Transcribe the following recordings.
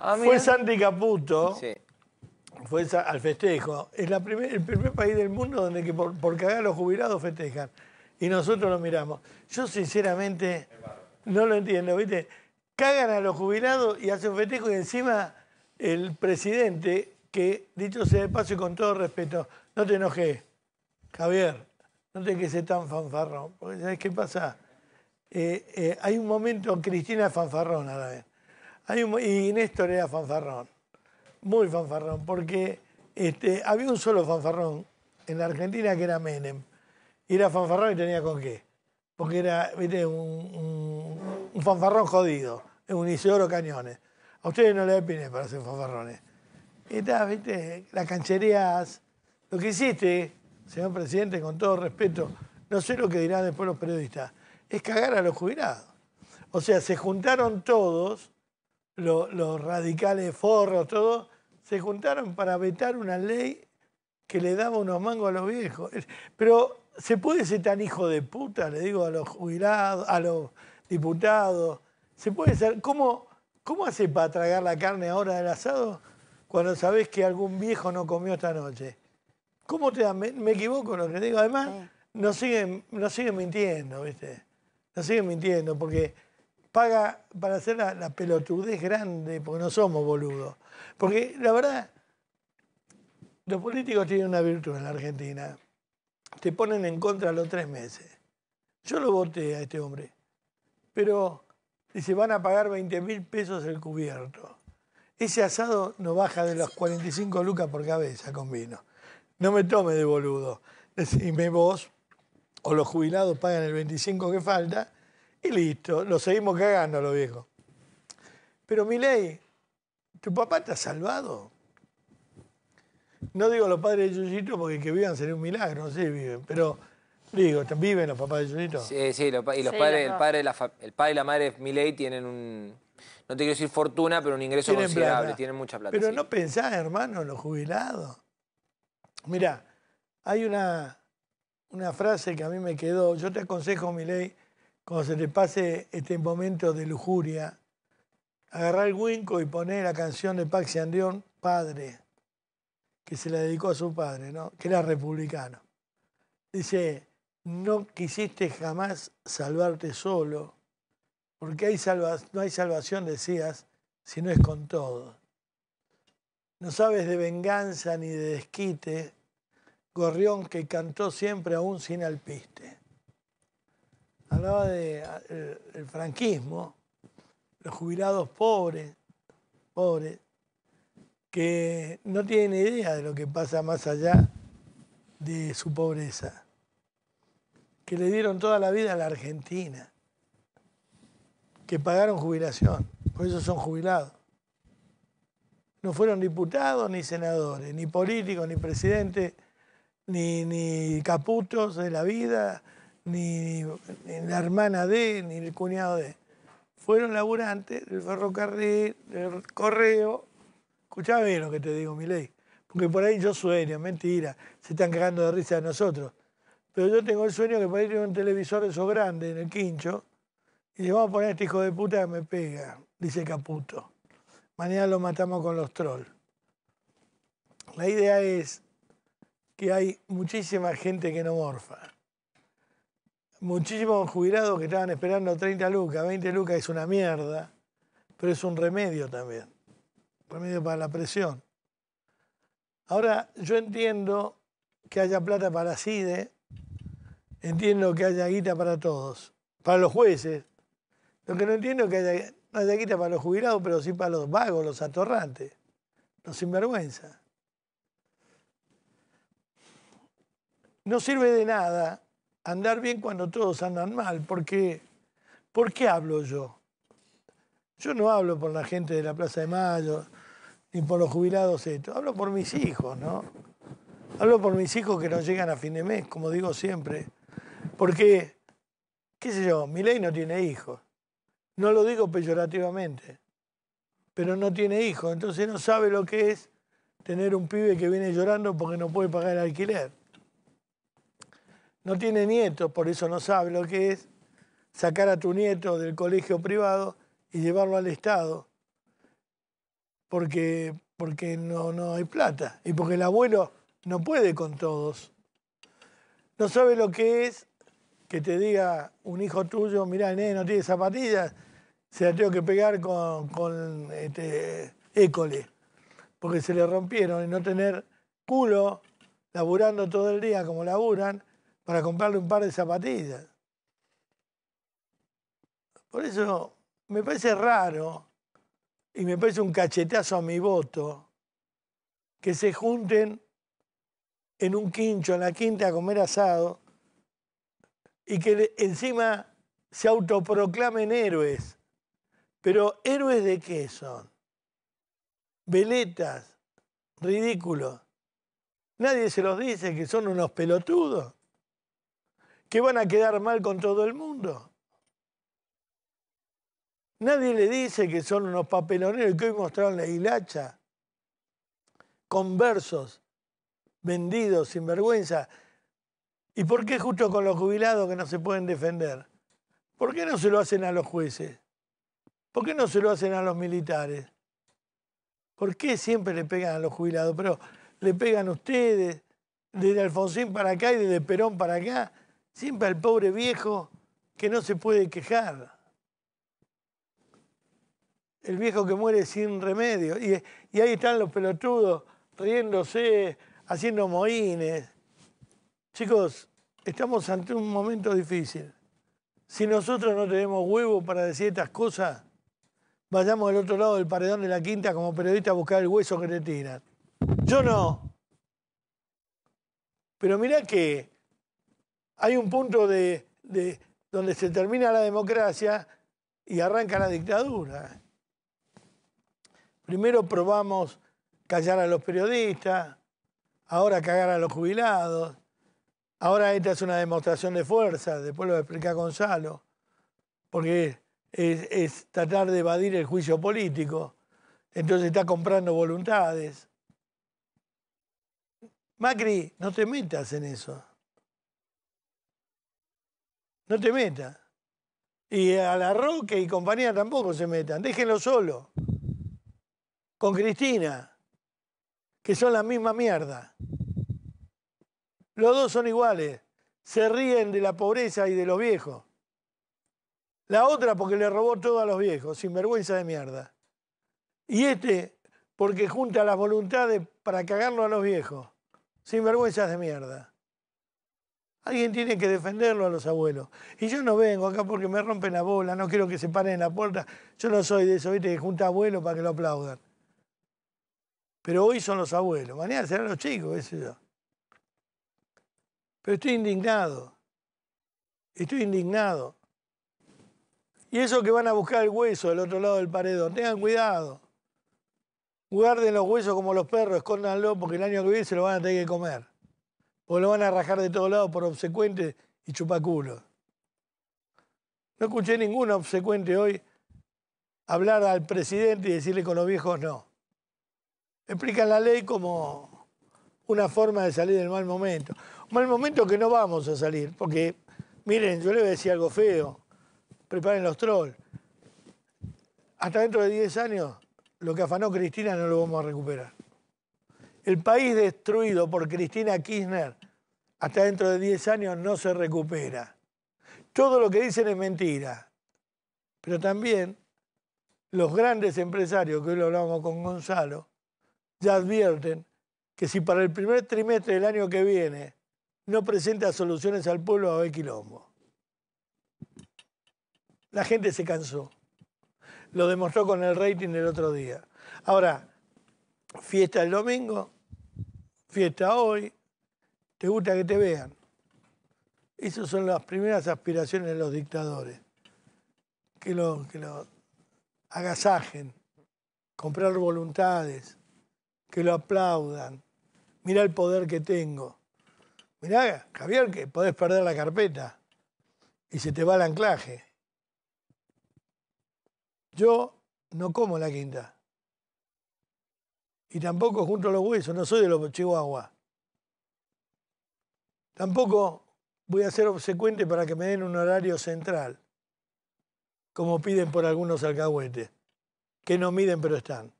Ah, fue Santi Caputo. Fue al festejo. Es la el primer país del mundo donde que por, cagar a los jubilados festejan. Y nosotros lo miramos. Yo sinceramente no lo entiendo, ¿viste? Cagan a los jubilados y hacen festejo y encima el presidente, que dicho sea de paso y con todo respeto, no te enojes, Javier, no te que ser tan fanfarrón, porque ¿sabes qué pasa? Eh, eh, hay un momento Cristina fanfarrón a la vez y Néstor era fanfarrón, muy fanfarrón, porque este, había un solo fanfarrón en la Argentina que era Menem. Y era fanfarrón y tenía con qué. Porque era ¿viste? Un, fanfarrón jodido, un Isidoro Cañones. A ustedes no le pines para hacer fanfarrones. estaba, ¿viste? Las cancherías, Lo que hiciste, señor presidente, con todo respeto, no sé lo que dirán después los periodistas, es cagar a los jubilados. O sea, se juntaron todos los radicales forros, todo, se juntaron para vetar una ley que le daba unos mangos a los viejos. Pero se puede ser tan hijo de puta, le digo a los jubilados, a los diputados. Se puede ser. ¿Cómo, cómo hace para tragar la carne ahora del asado cuando sabes que algún viejo no comió esta noche? ¿Cómo te da? Me, equivoco lo que digo. Además, no siguen, nos siguen mintiendo, ¿viste? Nos siguen mintiendo porque paga para hacer la, pelotudez grande, porque no somos boludos. Porque la verdad, los políticos tienen una virtud en la Argentina. Te ponen en contra los tres meses. Yo lo voté a este hombre. Pero dice, van a pagar 20 mil pesos el cubierto. Ese asado no baja de los 45 lucas por cabeza con vino. No me tome de boludo. Decime vos, o los jubilados pagan el 25 que falta, y listo, lo seguimos cagando a los viejos. Pero Milei, tu papá te ha salvado. No digo los padres de Yuyito porque que vivan sería un milagro, no sé viven, pero digo, ¿viven los papás de Yuyito? Sí, sí, y los padres, el padre, el padre y la madre de Milei tienen un, no te quiero decir fortuna, pero un ingreso considerable, tienen mucha plata. Pero no pensás, hermano, los jubilados. Mira, hay una, una frase que a mí me quedó, yo te aconsejo, Milei, cuando se le pase este momento de lujuria, agarrar el winco y poner la canción de Paxi Andión, Padre, que se la dedicó a su padre, ¿no? que era republicano. Dice, no quisiste jamás salvarte solo, porque hay no hay salvación, decías, si no es con todo. No sabes de venganza ni de desquite, gorrión que cantó siempre aún sin alpiste hablaba del de, el franquismo, los jubilados pobres, pobres, que no tienen idea de lo que pasa más allá de su pobreza, que le dieron toda la vida a la Argentina, que pagaron jubilación, por eso son jubilados. No fueron diputados ni senadores, ni políticos, ni presidentes, ni, ni caputos de la vida, ni, la hermana de, ni el cuñado de. Fueron laburantes del ferrocarril, del correo. Escuchá bien lo que te digo, mi ley. Porque por ahí yo sueño, mentira. Se están cagando de risa de nosotros. Pero yo tengo el sueño que por ahí tiene un televisor de esos en el quincho. Y le vamos a poner a este hijo de puta que me pega, dice Caputo. Mañana lo matamos con los trolls. La idea es que hay muchísima gente que no morfa muchísimos jubilados que estaban esperando 30 lucas, 20 lucas es una mierda, pero es un remedio también, remedio para la presión. Ahora, yo entiendo que haya plata para CIDE, entiendo que haya guita para todos, para los jueces. Lo que no entiendo es que haya, no haya guita para los jubilados, pero sí para los vagos, los atorrantes, los sinvergüenza. No sirve de nada andar bien cuando todos andan mal, porque ¿por qué hablo yo? Yo no hablo por la gente de la Plaza de Mayo, ni por los jubilados esto, hablo por mis hijos, ¿no? Hablo por mis hijos que no llegan a fin de mes, como digo siempre, porque, qué sé yo, mi ley no tiene hijos, no lo digo peyorativamente, pero no tiene hijos, entonces no sabe lo que es tener un pibe que viene llorando porque no puede pagar el alquiler no tiene nieto, por eso no sabe lo que es sacar a tu nieto del colegio privado y llevarlo al Estado, porque, porque no, no hay plata y porque el abuelo no puede con todos. No sabe lo que es que te diga un hijo tuyo, mirá, nene, no tiene zapatillas, se la tengo que pegar con, con este, école, porque se le rompieron y no tener culo laburando todo el día como laburan, para comprarle un par de zapatillas. Por eso me parece raro y me parece un cachetazo a mi voto que se junten en un quincho, en la quinta, a comer asado y que encima se autoproclamen héroes. Pero héroes de qué son? Veletas, ridículos. Nadie se los dice que son unos pelotudos que van a quedar mal con todo el mundo. Nadie le dice que son unos papeloneros que hoy mostraron la hilacha, conversos, vendidos, sin vergüenza. ¿Y por qué justo con los jubilados que no se pueden defender? ¿Por qué no se lo hacen a los jueces? ¿Por qué no se lo hacen a los militares? ¿Por qué siempre le pegan a los jubilados? Pero le pegan ustedes, desde Alfonsín para acá y desde Perón para acá. Siempre al pobre viejo que no se puede quejar. El viejo que muere sin remedio. Y, y ahí están los pelotudos riéndose, haciendo moines. Chicos, estamos ante un momento difícil. Si nosotros no tenemos huevo para decir estas cosas, vayamos al otro lado del paredón de la quinta como periodista a buscar el hueso que te tiran. Yo no. Pero mirá que hay un punto de, donde se termina la democracia y arranca la dictadura. Primero probamos callar a los periodistas, ahora cagar a los jubilados, ahora esta es una demostración de fuerza, después lo explica Gonzalo, porque es tratar de evadir el juicio político, entonces está comprando voluntades. Macri, no te metas en eso. No te meta Y a la Roque y compañía tampoco se metan. Déjenlo solo. Con Cristina. Que son la misma mierda. Los dos son iguales. Se ríen de la pobreza y de los viejos. La otra porque le robó todo a los viejos, sin vergüenza de mierda. Y este porque junta las voluntades para cagarlo a los viejos, sin vergüenza de mierda. Alguien tiene que defenderlo a los abuelos. Y yo no vengo acá porque me rompen la bola, no quiero que se paren en la puerta. Yo no soy de eso, ¿viste? Que junta abuelos para que lo aplaudan. Pero hoy son los abuelos, mañana serán los chicos, eso yo. Pero estoy indignado. Estoy indignado. Y esos que van a buscar el hueso del otro lado del paredón, tengan cuidado. Guarden los huesos como los perros, escóndanlo porque el año que viene se lo van a tener que comer o lo van a rajar de todos lados por obsecuente y chupaculo. No escuché ningún obsecuente hoy hablar al presidente y decirle con los viejos no. Explican la ley como una forma de salir del mal momento. Un mal momento que no vamos a salir, porque, miren, yo le voy a decir algo feo, preparen los trolls. Hasta dentro de 10 años, lo que afanó Cristina no lo vamos a recuperar. El país destruido por Cristina Kirchner hasta dentro de 10 años no se recupera. Todo lo que dicen es mentira. Pero también los grandes empresarios, que hoy lo hablamos con Gonzalo, ya advierten que si para el primer trimestre del año que viene no presenta soluciones al pueblo, a ver quilombo. La gente se cansó. Lo demostró con el rating del otro día. Ahora, fiesta el domingo, fiesta hoy, te gusta que te vean. Esas son las primeras aspiraciones de los dictadores. Que lo, que agasajen, comprar voluntades, que lo aplaudan. Mirá el poder que tengo. Mirá, Javier, que podés perder la carpeta y se te va el anclaje. Yo no como la quinta. Y tampoco junto a los huesos, no soy de los Chihuahua. Tampoco voy a ser obsecuente para que me den un horario central, como piden por algunos alcahuetes, que no miden pero están.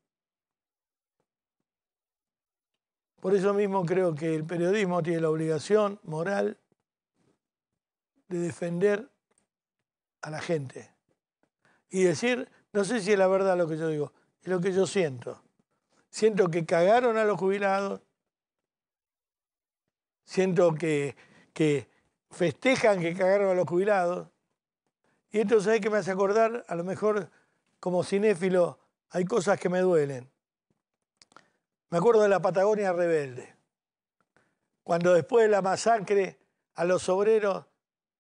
Por eso mismo creo que el periodismo tiene la obligación moral de defender a la gente y decir, no sé si es la verdad lo que yo digo, es lo que yo siento. Siento que cagaron a los jubilados. Siento que, festejan que cagaron a los jubilados. Y entonces hay que me hace acordar? A lo mejor, como cinéfilo, hay cosas que me duelen. Me acuerdo de la Patagonia rebelde, cuando después de la masacre a los obreros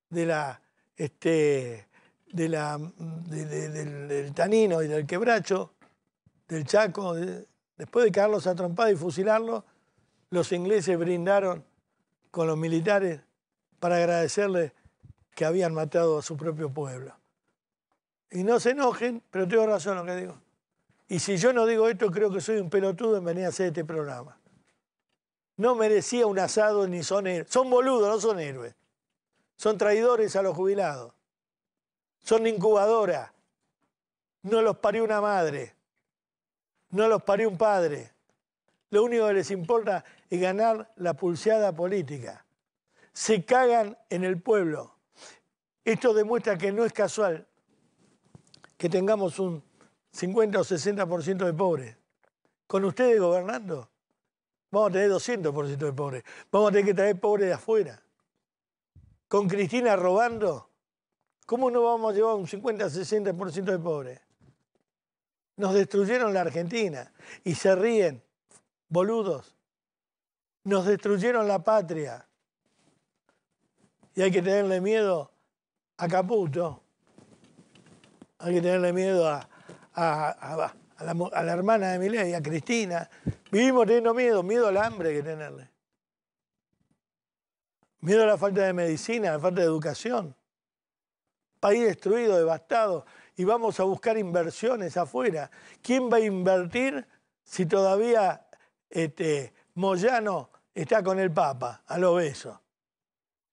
de la, este, de la, del, Tanino y del Quebracho, del Chaco, Después de caerlos a y fusilarlo, los ingleses brindaron con los militares para agradecerles que habían matado a su propio pueblo. Y no se enojen, pero tengo razón lo que digo. Y si yo no digo esto, creo que soy un pelotudo en venir a hacer este programa. No merecía un asado ni son héroes. Son boludos, no son héroes. Son traidores a los jubilados. Son incubadoras. No los parió una madre. No los parió un padre. Lo único que les importa es ganar la pulseada política. Se cagan en el pueblo. Esto demuestra que no es casual que tengamos un 50 o 60% de pobres. Con ustedes gobernando, vamos a tener 200% de pobres. Vamos a tener que traer pobres de afuera. Con Cristina robando, ¿cómo no vamos a llevar un 50 o 60% de pobres? Nos destruyeron la Argentina y se ríen, boludos. Nos destruyeron la patria. Y hay que tenerle miedo a Caputo. Hay que tenerle miedo a, la, hermana de y a Cristina. Vivimos teniendo miedo, miedo al hambre que tenerle. Miedo a la falta de medicina, a la falta de educación. País destruido, devastado y vamos a buscar inversiones afuera. ¿Quién va a invertir si todavía este, Moyano está con el Papa a lo beso?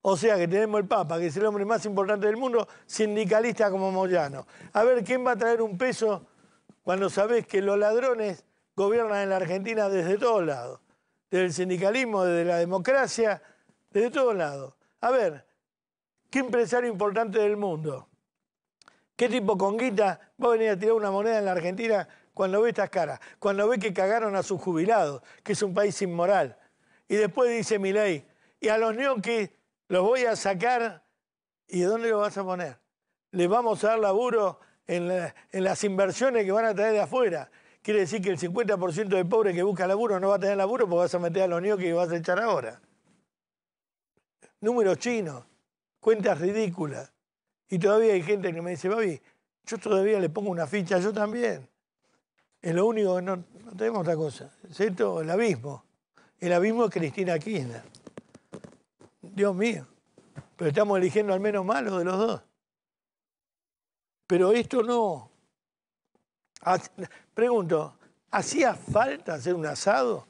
O sea que tenemos el Papa, que es el hombre más importante del mundo, sindicalista como Moyano. A ver, ¿quién va a traer un peso cuando sabés que los ladrones gobiernan en la Argentina desde todos lados? Desde el sindicalismo, desde la democracia, desde todos lados. A ver, ¿qué empresario importante del mundo ¿Qué tipo con guita va a venir a tirar una moneda en la Argentina cuando ve estas caras? Cuando ve que cagaron a sus jubilados, que es un país inmoral. Y después dice mi ley, y a los ñoquis los voy a sacar, ¿y ¿de dónde los vas a poner? Les vamos a dar laburo en, las inversiones que van a traer de afuera. Quiere decir que el 50% de pobres que busca laburo no va a tener laburo porque vas a meter a los ñoquis que vas a echar ahora. Números chinos, cuentas ridículas. Y todavía hay gente que me dice, Babi, yo todavía le pongo una ficha, yo también. Es lo único que no, tenemos otra cosa. ¿Cierto? el abismo. El abismo es Cristina Kirchner. Dios mío. Pero estamos eligiendo al menos malo de los dos. Pero esto no. Pregunto, ¿hacía falta hacer un asado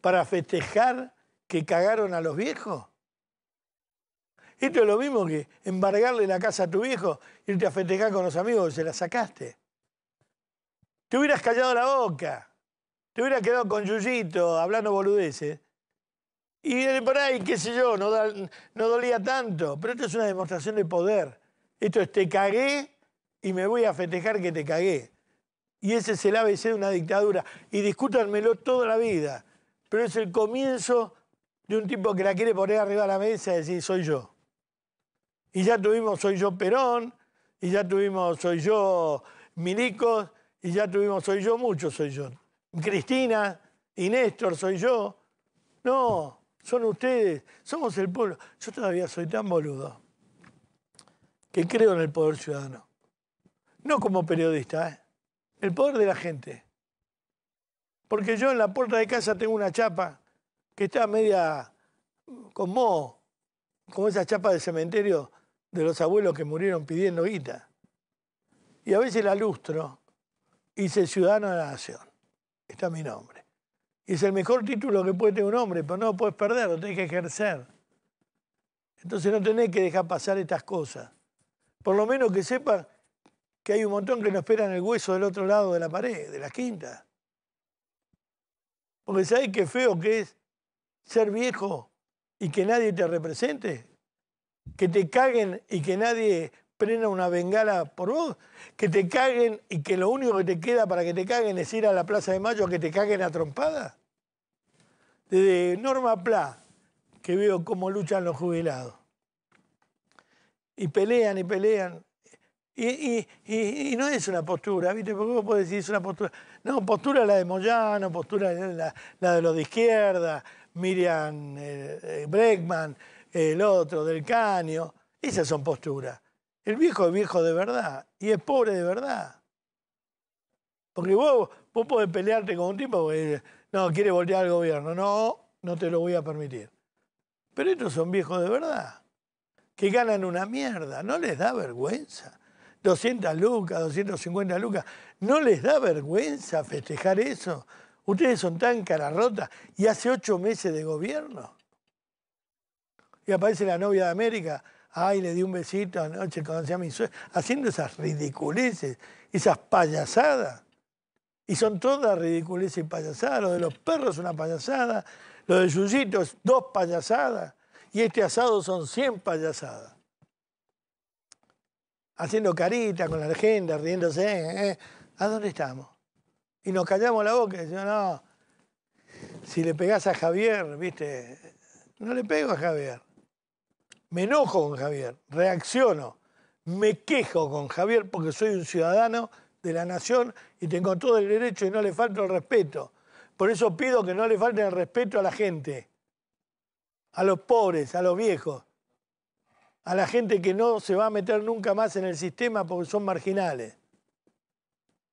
para festejar que cagaron a los viejos? Esto es lo mismo que embargarle la casa a tu viejo, irte a festejar con los amigos y se la sacaste. Te hubieras callado la boca, te hubieras quedado con Yuyito hablando boludeces. Y por ahí, qué sé yo, no, dolía tanto. Pero esto es una demostración de poder. Esto es te cagué y me voy a festejar que te cagué. Y ese es el ABC de una dictadura. Y discútanmelo toda la vida. Pero es el comienzo de un tipo que la quiere poner arriba de la mesa y decir, soy yo. Y ya tuvimos Soy yo Perón, y ya tuvimos Soy yo Milicos, y ya tuvimos Soy yo mucho Soy yo. Cristina y Néstor Soy yo. No, son ustedes, somos el pueblo. Yo todavía soy tan boludo que creo en el poder ciudadano. No como periodista, ¿eh? el poder de la gente. Porque yo en la puerta de casa tengo una chapa que está media con moho, como esa chapa de cementerio de los abuelos que murieron pidiendo guita. Y a veces la lustro, hice ciudadano de la nación. Está mi nombre. Y es el mejor título que puede tener un hombre, pero no lo puedes perder, lo tenés que ejercer. Entonces no tenés que dejar pasar estas cosas. Por lo menos que sepa que hay un montón que no esperan el hueso del otro lado de la pared, de la quinta. Porque sabés qué feo que es ser viejo y que nadie te represente que te caguen y que nadie prenda una bengala por vos, que te caguen y que lo único que te queda para que te caguen es ir a la Plaza de Mayo a que te caguen a trompada. Desde Norma Pla, que veo cómo luchan los jubilados. Y pelean y pelean. Y, no es una postura, ¿viste? Porque vos podés decir es una postura. No, postura la de Moyano, postura la, de los de izquierda, Miriam eh, eh, Breckman, el otro del caño. Esas son posturas. El viejo es viejo de verdad y es pobre de verdad. Porque vos, vos podés pelearte con un tipo que no quiere voltear al gobierno. No, no te lo voy a permitir. Pero estos son viejos de verdad, que ganan una mierda. No les da vergüenza. 200 lucas, 250 lucas. ¿No les da vergüenza festejar eso? Ustedes son tan cararrotas y hace ocho meses de gobierno y aparece la novia de América, ay, le di un besito anoche, cuando hacía mi haciendo esas ridiculeces, esas payasadas. Y son todas ridiculeces y payasadas. Lo de los perros es una payasada, lo de Yuyito es dos payasadas, y este asado son 100 payasadas. Haciendo carita con la agenda, riéndose. Eh, eh, eh. ¿A dónde estamos? Y nos callamos la boca y decimos, no, si le pegás a Javier, viste, no le pego a Javier me enojo con Javier, reacciono, me quejo con Javier porque soy un ciudadano de la nación y tengo todo el derecho y no le falto el respeto. Por eso pido que no le falten el respeto a la gente, a los pobres, a los viejos, a la gente que no se va a meter nunca más en el sistema porque son marginales.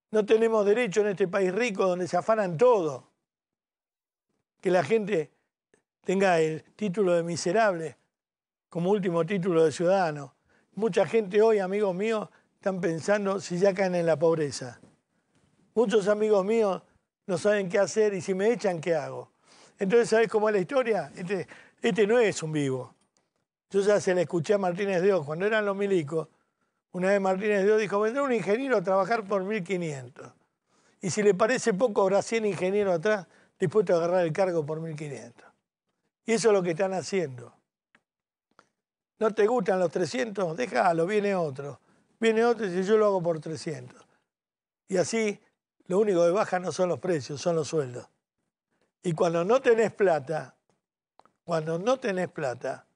No tenemos derecho en este país rico donde se afanan todo. Que la gente tenga el título de miserable como último título de ciudadano. Mucha gente hoy, amigos míos, están pensando si ya caen en la pobreza. Muchos amigos míos no saben qué hacer y si me echan, ¿qué hago? Entonces, ¿sabes cómo es la historia? Este, este, no es un vivo. Yo ya se le escuché a Martínez Dios cuando eran los milicos. Una vez Martínez Dios dijo, vendrá un ingeniero a trabajar por 1.500. Y si le parece poco, habrá 100 ingenieros atrás dispuestos a agarrar el cargo por 1.500. Y eso es lo que están haciendo no te gustan los 300, déjalo, viene otro. Viene otro y dice, yo lo hago por 300. Y así, lo único que baja no son los precios, son los sueldos. Y cuando no tenés plata, cuando no tenés plata,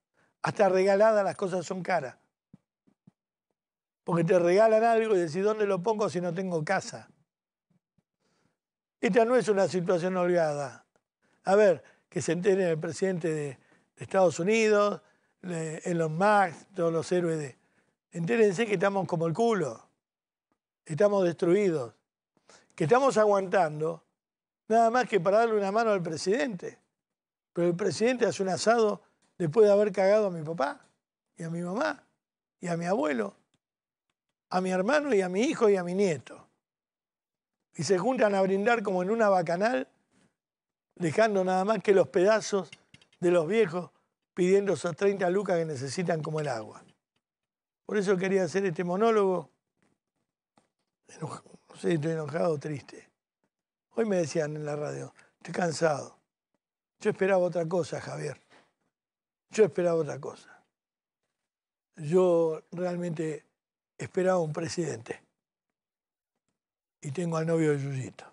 hasta regaladas las cosas son caras. Porque te regalan algo y decís, ¿dónde lo pongo si no tengo casa? Esta no es una situación olvidada. A ver, que se entere el presidente de Estados Unidos, en los Max, todos los héroes Entérense que estamos como el culo, estamos destruidos, que estamos aguantando nada más que para darle una mano al presidente. Pero el presidente hace un asado después de haber cagado a mi papá y a mi mamá y a mi abuelo, a mi hermano y a mi hijo y a mi nieto. Y se juntan a brindar como en una bacanal, dejando nada más que los pedazos de los viejos pidiendo esos 30 lucas que necesitan como el agua. Por eso quería hacer este monólogo. no sé estoy enojado o triste. Hoy me decían en la radio, estoy cansado. Yo esperaba otra cosa, Javier. Yo esperaba otra cosa. Yo realmente esperaba un presidente. Y tengo al novio de Yuyito.